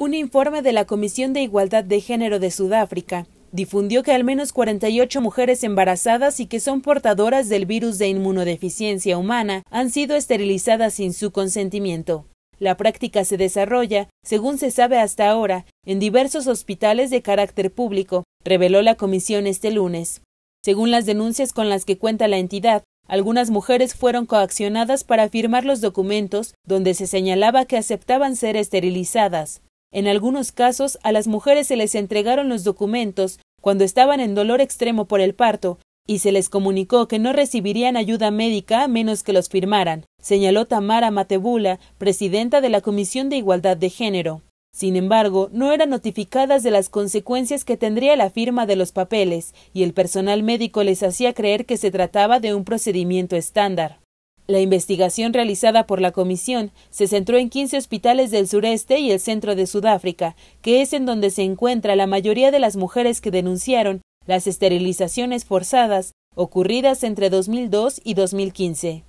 Un informe de la Comisión de Igualdad de Género de Sudáfrica difundió que al menos 48 mujeres embarazadas y que son portadoras del virus de inmunodeficiencia humana han sido esterilizadas sin su consentimiento. La práctica se desarrolla, según se sabe hasta ahora, en diversos hospitales de carácter público, reveló la comisión este lunes. Según las denuncias con las que cuenta la entidad, algunas mujeres fueron coaccionadas para firmar los documentos donde se señalaba que aceptaban ser esterilizadas, en algunos casos, a las mujeres se les entregaron los documentos cuando estaban en dolor extremo por el parto, y se les comunicó que no recibirían ayuda médica a menos que los firmaran, señaló Tamara Matebula, presidenta de la Comisión de Igualdad de Género. Sin embargo, no eran notificadas de las consecuencias que tendría la firma de los papeles, y el personal médico les hacía creer que se trataba de un procedimiento estándar. La investigación realizada por la comisión se centró en 15 hospitales del sureste y el centro de Sudáfrica, que es en donde se encuentra la mayoría de las mujeres que denunciaron las esterilizaciones forzadas ocurridas entre 2002 y 2015.